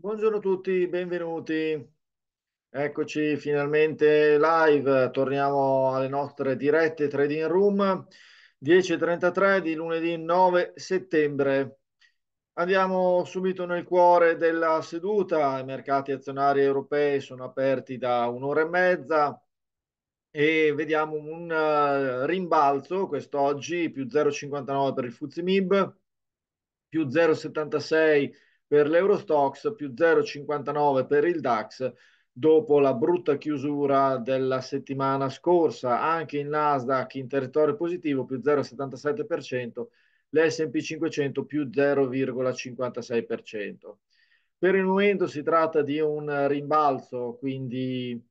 Buongiorno a tutti, benvenuti. Eccoci finalmente live, torniamo alle nostre dirette Trading Room 10.33 di lunedì 9 settembre. Andiamo subito nel cuore della seduta, i mercati azionari europei sono aperti da un'ora e mezza e vediamo un eh, rimbalzo quest'oggi più 0,59 per il Fuzimib, più 0,76 per per l'Eurostox, più 0,59 per il DAX dopo la brutta chiusura della settimana scorsa, anche il Nasdaq in territorio positivo più 0,77%, l'S&P 500 più 0,56%. Per il momento si tratta di un rimbalzo, quindi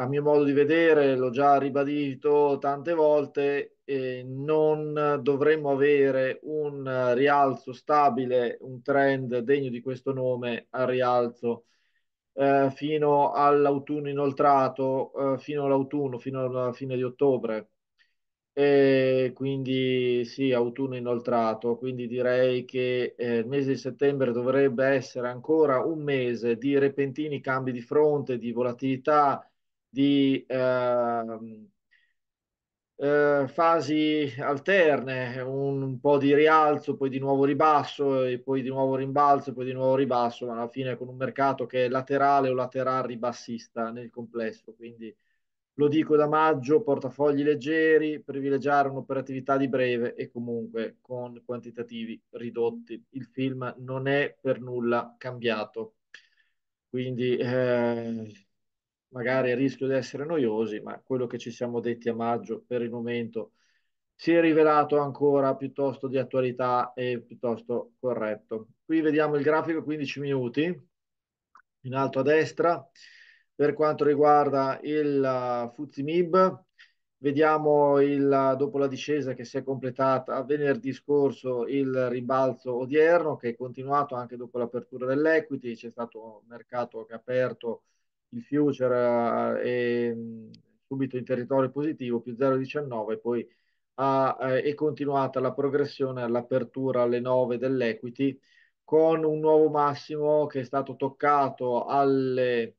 a mio modo di vedere, l'ho già ribadito tante volte, eh, non dovremmo avere un rialzo stabile, un trend degno di questo nome al rialzo eh, fino all'autunno inoltrato, eh, fino all'autunno, fino alla fine di ottobre. E quindi sì, autunno inoltrato, quindi direi che eh, il mese di settembre dovrebbe essere ancora un mese di repentini cambi di fronte, di volatilità, di eh, eh, fasi alterne, un, un, po' di rialzo, poi di nuovo ribasso, e poi di nuovo rimbalzo, poi di nuovo ribasso, ma alla fine con un mercato che è laterale o laterale ribassista nel complesso. Quindi lo dico da maggio, portafogli leggeri, privilegiare un'operatività di breve e comunque con quantitativi ridotti. Il film non è per nulla cambiato. Quindi eh, magari a rischio di essere noiosi, ma quello che ci siamo detti a maggio per il momento si è rivelato ancora piuttosto di attualità e piuttosto corretto. Qui vediamo il grafico 15 minuti in alto a destra per quanto riguarda il uh, Fuzimib. Vediamo il, uh, dopo la discesa che si è completata venerdì scorso il rimbalzo odierno che è continuato anche dopo l'apertura dell'equity, c'è stato un mercato che ha aperto il future è eh, mm, subito in territorio positivo, più 0,19, poi ha, eh, è continuata la progressione all'apertura alle 9 dell'equity con un nuovo massimo che è stato toccato alle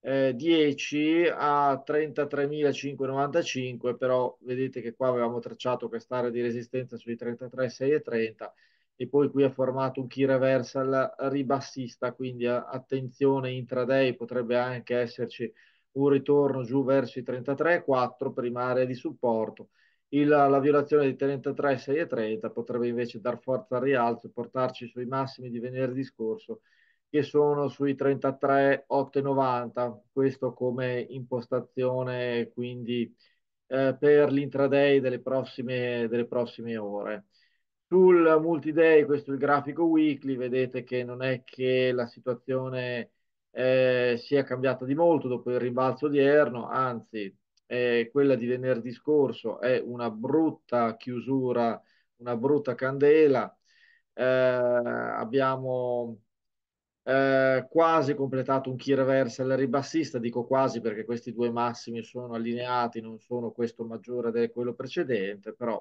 eh, 10 a 33.595, però vedete che qua avevamo tracciato quest'area di resistenza sui 33,6 e 30 e poi qui ha formato un key reversal ribassista, quindi attenzione intraday, potrebbe anche esserci un ritorno giù verso i 33,4 primaria di supporto. Il, la violazione di 33,6,30 potrebbe invece dar forza al rialzo e portarci sui massimi di venerdì scorso che sono sui 33,890, questo come impostazione quindi eh, per l'intraday delle prossime, delle prossime ore. Sul multi-day, questo è il grafico weekly, vedete che non è che la situazione eh, sia cambiata di molto dopo il rimbalzo odierno, anzi eh, quella di venerdì scorso è una brutta chiusura, una brutta candela. Eh, abbiamo eh, quasi completato un key reversal ribassista, dico quasi perché questi due massimi sono allineati, non sono questo maggiore di quello precedente, però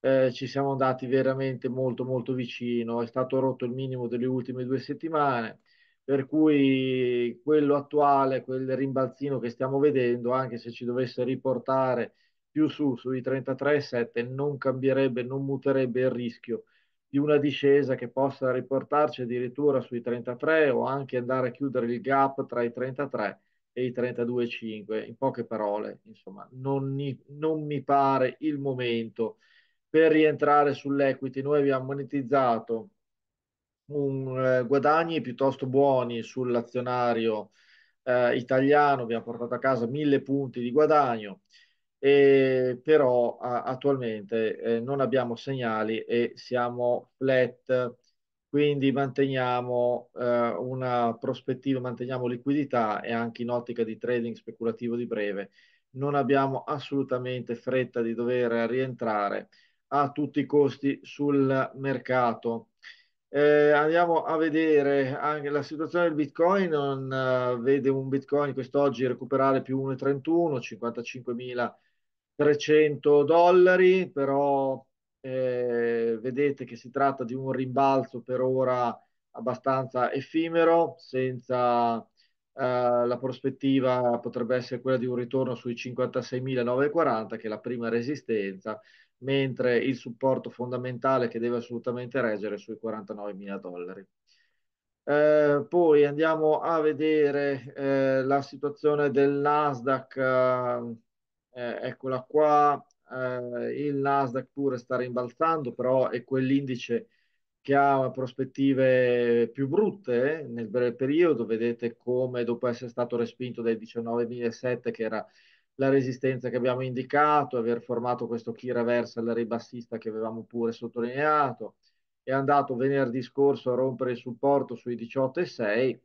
eh, ci siamo andati veramente molto molto vicino, è stato rotto il minimo delle ultime due settimane, per cui quello attuale, quel rimbalzino che stiamo vedendo, anche se ci dovesse riportare più su, sui 33,7, non cambierebbe, non muterebbe il rischio di una discesa che possa riportarci addirittura sui 33 o anche andare a chiudere il gap tra i 33 e i 32,5. In poche parole, insomma, non, non mi pare il momento per rientrare sull'equity noi abbiamo monetizzato un, eh, guadagni piuttosto buoni sull'azionario eh, italiano, abbiamo portato a casa mille punti di guadagno, e però a, attualmente eh, non abbiamo segnali e siamo flat, quindi manteniamo eh, una prospettiva, manteniamo liquidità e anche in ottica di trading speculativo di breve non abbiamo assolutamente fretta di dover rientrare a tutti i costi sul mercato. Eh, andiamo a vedere anche la situazione del Bitcoin, non eh, vede un Bitcoin quest'oggi recuperare più 1,31, 55.300 dollari, però eh, vedete che si tratta di un rimbalzo per ora abbastanza effimero, senza eh, la prospettiva potrebbe essere quella di un ritorno sui 56.940, che è la prima resistenza, mentre il supporto fondamentale che deve assolutamente reggere è sui 49 mila dollari. Eh, poi andiamo a vedere eh, la situazione del Nasdaq, eh, eh eccola qua, eh, il Nasdaq pure sta rimbalzando, però è quell'indice che ha prospettive più brutte eh, nel breve periodo, vedete come dopo essere stato respinto dai 19.700 che era la resistenza che abbiamo indicato, aver formato questo key reversal ribassista che avevamo pure sottolineato, è andato venerdì scorso a rompere il supporto sui 18,6,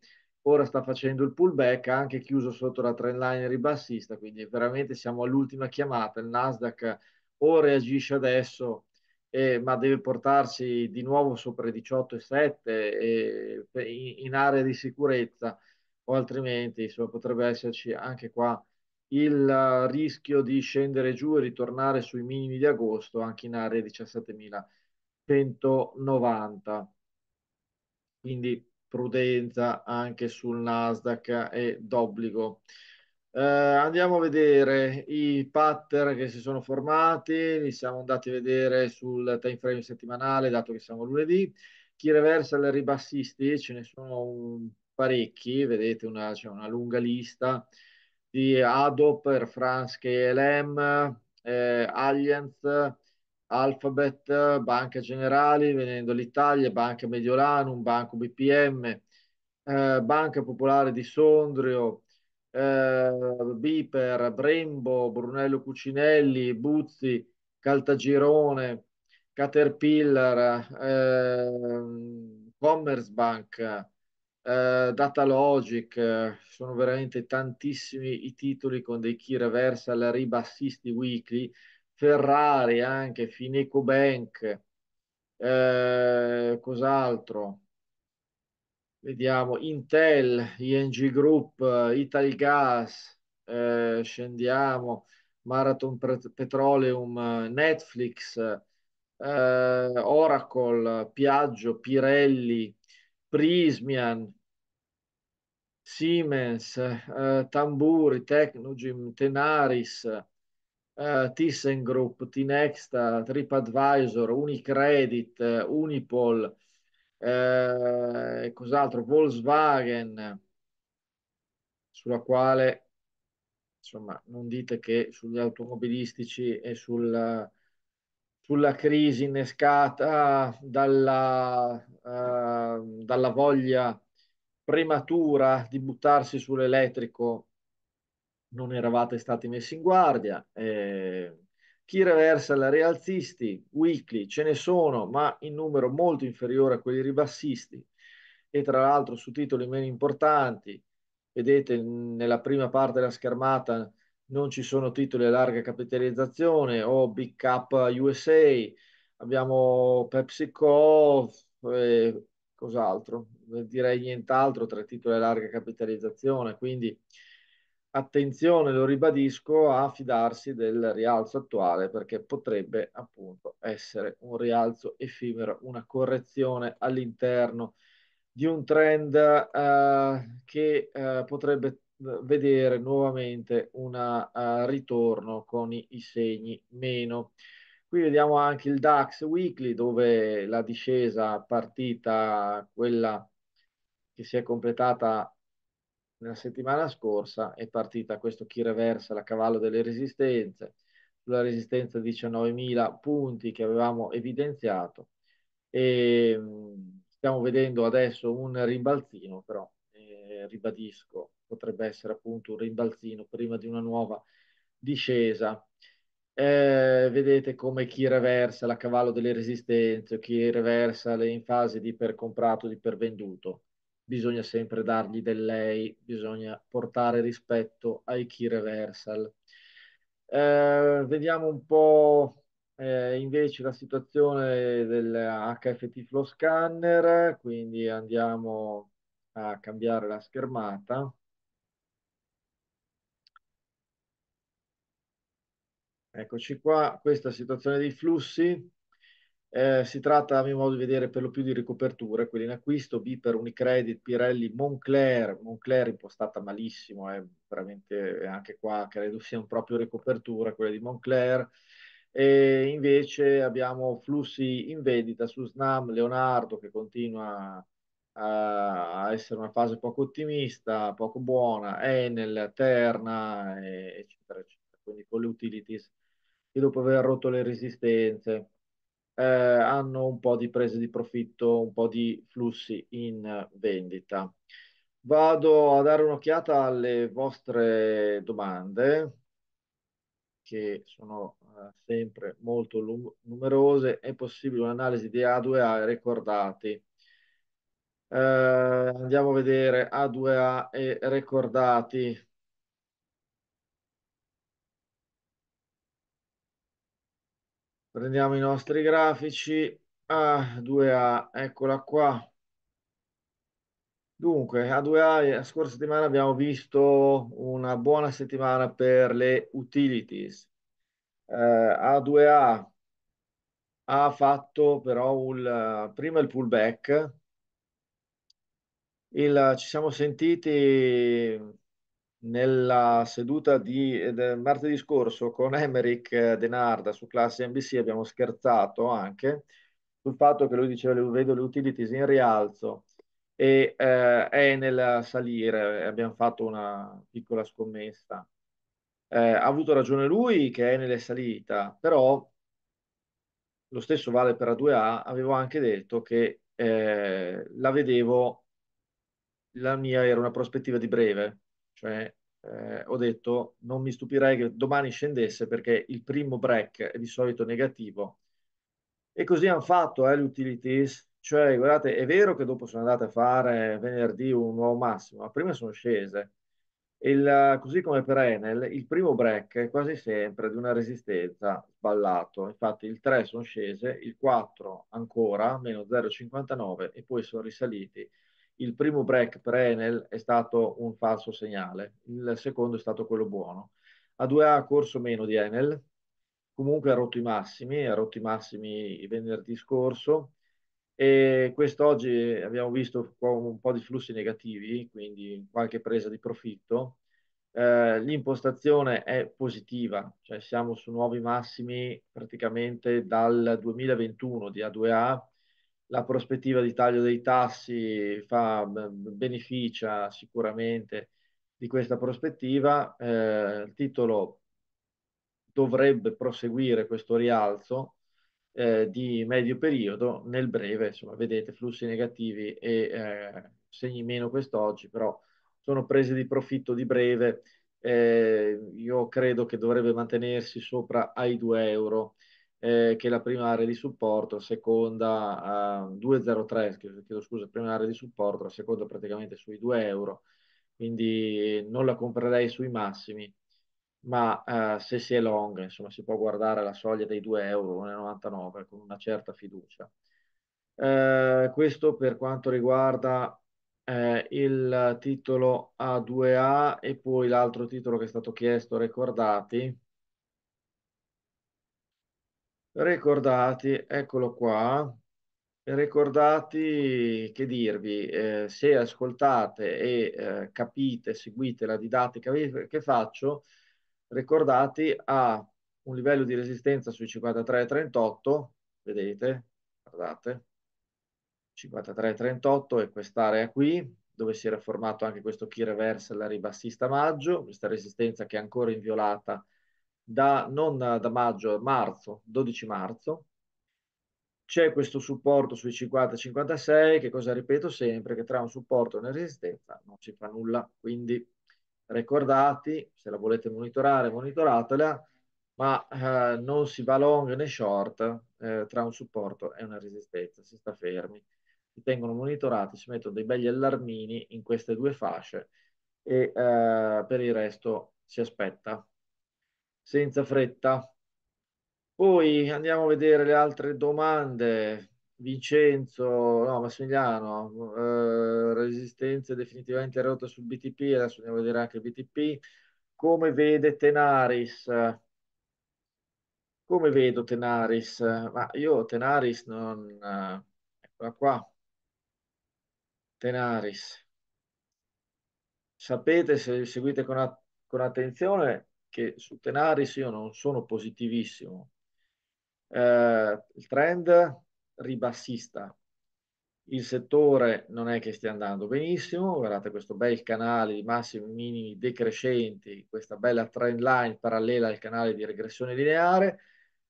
ora sta facendo il pullback anche chiuso sotto la trend line ribassista, quindi veramente siamo all'ultima chiamata, il Nasdaq o reagisce adesso eh, ma deve portarsi di nuovo sopra i 18,7 eh, in, in area di sicurezza o altrimenti insomma, potrebbe esserci anche qua il rischio di scendere giù e ritornare sui minimi di agosto anche in area 17.190. Quindi prudenza anche sul Nasdaq è d'obbligo. Eh, andiamo a vedere i pattern che si sono formati, li siamo andati a vedere sul time frame settimanale, dato che siamo lunedì. Chi reversa le ribassisti, ce ne sono parecchi, vedete una, c'è una lunga lista di Adobe, Air France, KLM, eh, Allianz, Alphabet, Banca Generali, venendo l'Italia, Banca Mediolanum, Banco BPM, eh, Banca Popolare di Sondrio, eh, Biper, Brembo, Brunello Cucinelli, Buzzi, Caltagirone, Caterpillar, eh, Commerzbank, eh, Data Logic, eh, sono veramente tantissimi i titoli con dei key reversal ribassisti weekly, Ferrari anche, Fineco Bank, eh, cos'altro? Vediamo, Intel, ING Group, Italgas, eh, scendiamo, Marathon Petroleum, Netflix, eh, Oracle, Piaggio, Pirelli, Prismian, Siemens, eh, Tamburi, Tecnogym, Tenaris, eh, ThyssenKrupp, Tinexta, TripAdvisor, Unicredit, eh, Unipol, eh, cos'altro, Volkswagen, sulla quale, insomma, non dite che sugli automobilistici e sul sulla crisi innescata dalla, eh, dalla voglia prematura di buttarsi sull'elettrico non eravate stati messi in guardia. Eh, chi reversa la rialzisti, weekly, ce ne sono, ma in numero molto inferiore a quelli ribassisti e tra l'altro su titoli meno importanti. Vedete nella prima parte della schermata non ci sono titoli a larga capitalizzazione o Big Cup USA, abbiamo PepsiCo, e cos'altro, direi nient'altro, tre titoli a larga capitalizzazione, quindi attenzione, lo ribadisco, a fidarsi del rialzo attuale perché potrebbe appunto essere un rialzo effimero, una correzione all'interno di un trend eh, che eh, potrebbe vedere nuovamente un uh, eh, ritorno con i, i, segni meno. Qui vediamo anche il DAX Weekly dove la discesa partita, quella che si è completata nella settimana scorsa, è partita questo chi reversa la cavallo delle resistenze, sulla resistenza 19.000 punti che avevamo evidenziato e ehm, stiamo vedendo adesso un rimbalzino però, eh, ribadisco, potrebbe essere appunto un rimbalzino prima di una nuova discesa. Eh, vedete come chi reversa la cavallo delle resistenze, chi reversa le in fase di per comprato, di per venduto. Bisogna sempre dargli del lei, bisogna portare rispetto ai chi reversal. Eh, vediamo un po' eh, invece la situazione del HFT Flow Scanner, quindi andiamo a cambiare la schermata. Eccoci qua, questa situazione dei flussi. Eh, si tratta, a mio modo di vedere, per lo più di ricoperture, quelli in acquisto, B per Unicredit, Pirelli, Moncler, Moncler impostata malissimo, è eh, veramente anche qua credo sia proprio ricopertura quella di Moncler. E invece abbiamo flussi in vendita su Snam, Leonardo che continua a essere una fase poco ottimista, poco buona, Enel, Terna, eccetera, eccetera, quindi con le utilities che dopo aver rotto le resistenze eh, hanno un po' di prese di profitto, un po' di flussi in vendita. Vado a dare un'occhiata alle vostre domande che sono eh, sempre molto numerose. È possibile un'analisi di A2A e ricordati? Eh, andiamo a vedere A2A e ricordati. Prendiamo i nostri grafici. Ah, a 2A, eccola qua. Dunque, a 2A la eh, scorsa settimana abbiamo visto una buona settimana per le utilities. Eh, A2A ha fatto però il, eh, prima il pullback, il, ci siamo sentiti nella seduta di martedì scorso con Emerick eh, Denarda su classe NBC abbiamo scherzato anche sul fatto che lui diceva vedo le utilities in rialzo e eh, è nel salire, abbiamo fatto una piccola scommessa. Eh, ha avuto ragione lui che è nelle salita, però lo stesso vale per A2A, avevo anche detto che eh, la vedevo, la mia era una prospettiva di breve, cioè, eh, ho detto non mi stupirei che domani scendesse perché il primo break è di solito negativo. E così hanno fatto eh, le utilities. Cioè, guardate, è vero che dopo sono andate a fare venerdì un nuovo massimo, ma prima sono scese. Il, così come per Enel, il primo break è quasi sempre di una resistenza sballato. Infatti il 3 sono scese, il 4 ancora, meno 0,59 e poi sono risaliti il primo break per Enel è stato un falso segnale, il secondo è stato quello buono. A 2 a ha corso meno di Enel, comunque ha rotto i massimi, ha rotto i massimi venerdì scorso e quest'oggi abbiamo visto un po' di flussi negativi, quindi qualche presa di profitto. Eh, l'impostazione è positiva, cioè siamo su nuovi massimi praticamente dal 2021 di A2A la prospettiva di taglio dei tassi fa, beneficia sicuramente di questa prospettiva. Eh, il titolo dovrebbe proseguire questo rialzo eh, di medio periodo, nel breve, insomma, vedete flussi negativi e eh, segni meno quest'oggi, però sono prese di profitto di breve. Eh, io credo che dovrebbe mantenersi sopra ai 2 euro eh, che è la prima area di supporto, la seconda eh, 2,03, chiedo scusa, prima area di supporto, la seconda praticamente sui 2 euro, quindi non la comprerei sui massimi, ma eh, se si è long, insomma, si può guardare la soglia dei 2 euro, 1,99 con una certa fiducia. Eh, questo per quanto riguarda eh, il titolo A2A e poi l'altro titolo che è stato chiesto, ricordati, Ricordati, eccolo qua. Ricordati che dirvi, eh, se ascoltate e eh, capite, seguite la didattica che faccio, ricordati a un livello di resistenza sui 53,38, vedete, guardate, 53,38 è quest'area qui, dove si era formato anche questo key reverse alla ribassista maggio, questa resistenza che è ancora inviolata da, non da maggio, marzo, 12 marzo, c'è questo supporto sui 50-56 che cosa ripeto sempre che tra un supporto e una resistenza non si fa nulla quindi ricordati se la volete monitorare monitoratela ma eh, non si va long né short eh, tra un supporto e una resistenza si sta fermi si tengono monitorati si mettono dei begli allarmini in queste due fasce e eh, per il resto si aspetta senza fretta. Poi andiamo a vedere le altre domande. Vincenzo, no, Massimiliano, eh, resistenza definitivamente rotte sul BTP, adesso andiamo a vedere anche il BTP. Come vede Tenaris? Come vedo Tenaris? Ma io Tenaris non... Eh, eccola qua. Tenaris. Sapete, se seguite con, a... con attenzione, che su Tenaris io non sono positivissimo. Eh, il trend ribassista, il settore non è che stia andando benissimo, guardate questo bel canale di massimi e minimi decrescenti, questa bella trend line parallela al canale di regressione lineare,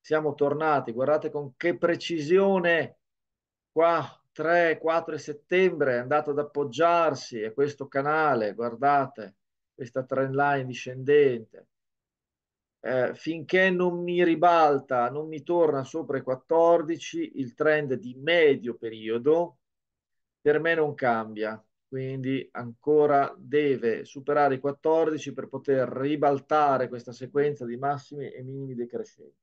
siamo tornati, guardate con che precisione qua 3, 4 settembre è andato ad appoggiarsi a questo canale, guardate questa trend line discendente, eh, finché non mi ribalta, non mi torna sopra i 14, il trend di medio periodo per me non cambia. Quindi ancora deve superare i 14 per poter ribaltare questa sequenza di massimi e minimi decrescenti.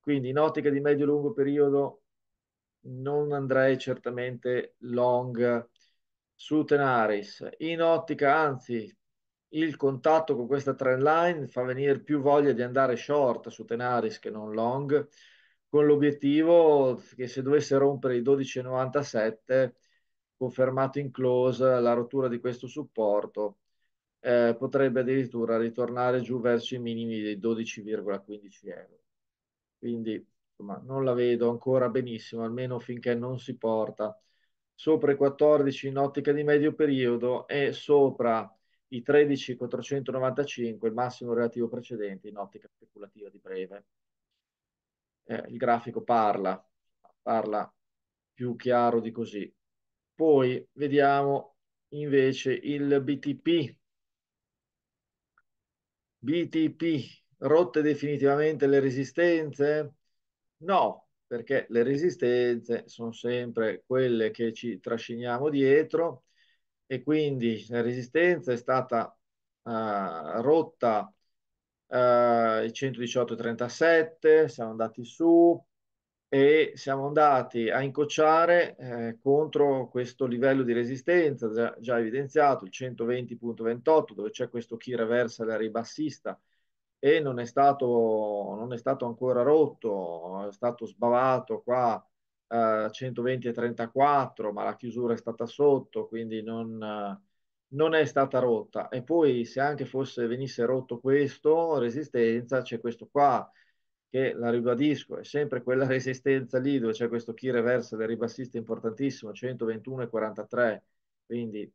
Quindi in ottica di medio-lungo periodo non andrei certamente long su Tenaris. In ottica, anzi, il contatto con questa trend line fa venire più voglia di andare short su Tenaris che non long, con l'obiettivo che se dovesse rompere i 12,97, confermato in close la rottura di questo supporto, eh, potrebbe addirittura ritornare giù verso i minimi dei 12,15 euro. Quindi insomma, non la vedo ancora benissimo, almeno finché non si porta sopra i 14 in ottica di medio periodo e sopra i 13,495, il massimo relativo precedente in ottica speculativa di breve. Eh, il grafico parla, parla più chiaro di così. Poi vediamo invece il BTP. BTP, rotte definitivamente le resistenze? No, perché le resistenze sono sempre quelle che ci trasciniamo dietro e quindi la resistenza è stata uh, rotta uh, il 118,37, siamo andati su e siamo andati a incocciare eh, contro questo livello di resistenza già, già evidenziato, il 120.28, dove c'è questo key reversal ribassista e non è stato, non è stato ancora rotto, è stato sbavato qua eh, 120 34, ma la chiusura è stata sotto, quindi non, eh, non, è stata rotta. E poi se anche fosse, venisse rotto questo, resistenza, c'è questo qua, che la ribadisco, è sempre quella resistenza lì dove c'è questo key reverse del ribassista importantissimo, 121 43, quindi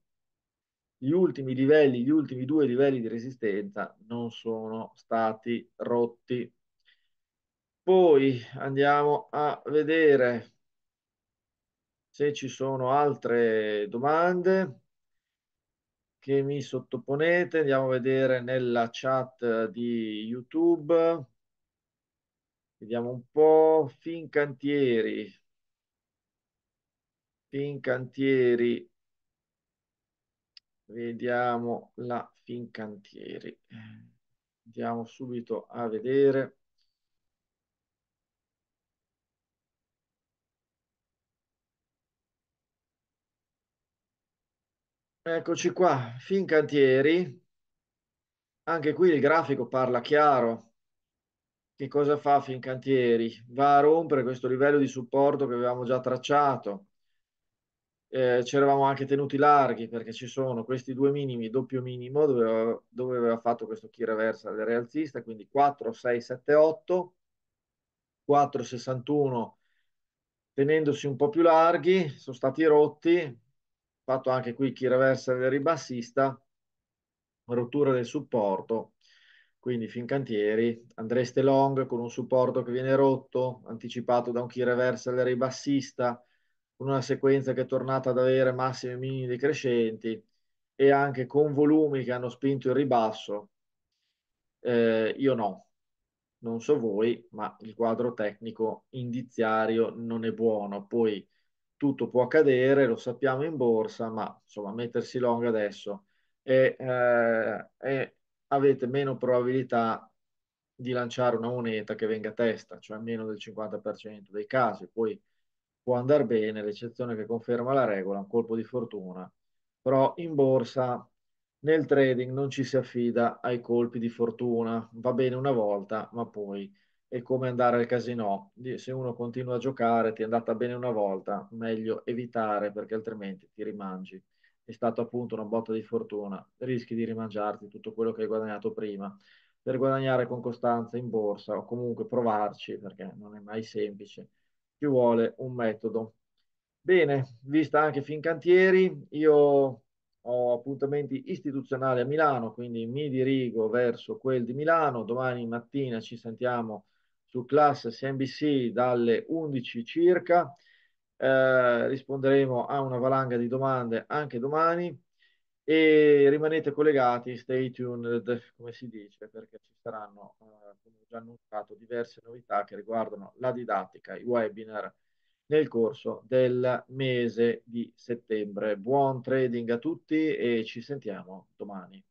gli ultimi livelli, gli ultimi due livelli di resistenza non sono stati rotti. Poi andiamo a vedere se ci sono altre domande che mi sottoponete, andiamo a vedere nella chat di YouTube. Vediamo un po'. fin cantieri Fincantieri. cantieri Vediamo la fin cantieri Andiamo subito a vedere. Eccoci qua, Fincantieri. Anche qui il grafico parla chiaro. Che cosa fa Fincantieri? Va a rompere questo livello di supporto che avevamo già tracciato. Eh, ci eravamo anche tenuti larghi perché ci sono questi due minimi, doppio minimo, dove, aveva, dove aveva fatto questo chi reversa del realzista, quindi 4, 6, 7, 8, 4, 61, tenendosi un po' più larghi, sono stati rotti, fatto anche qui chi reversa del ribassista, rottura del supporto, quindi fin cantieri, Andreste Long con un supporto che viene rotto, anticipato da un chi reversa del ribassista, con una sequenza che è tornata ad avere massimi e minimi decrescenti e anche con volumi che hanno spinto il ribasso. Eh, io no, non so voi, ma il quadro tecnico indiziario non è buono. Poi tutto può accadere, lo sappiamo in borsa, ma insomma mettersi long adesso e, eh, avete meno probabilità di lanciare una moneta che venga a testa, cioè meno del 50% dei casi. Poi può andare bene, l'eccezione che conferma la regola, un colpo di fortuna, però in borsa nel trading non ci si affida ai colpi di fortuna, va bene una volta, ma poi è come andare al casino. Se uno continua a giocare, ti è andata bene una volta, meglio evitare perché altrimenti ti rimangi. È stata appunto una botta di fortuna, rischi di rimangiarti tutto quello che hai guadagnato prima. Per guadagnare con costanza in borsa o comunque provarci, perché non è mai semplice, ci vuole un metodo. Bene, vista anche Fincantieri, io ho appuntamenti istituzionali a Milano, quindi mi dirigo verso quel di Milano. Domani mattina ci sentiamo su Class CNBC dalle 11 circa. Eh, risponderemo a una valanga di domande anche domani e rimanete collegati, stay tuned, come si dice, perché ci saranno, eh, come ho già annunciato, diverse novità che riguardano la didattica, i webinar nel corso del mese di settembre. Buon trading a tutti e ci sentiamo domani.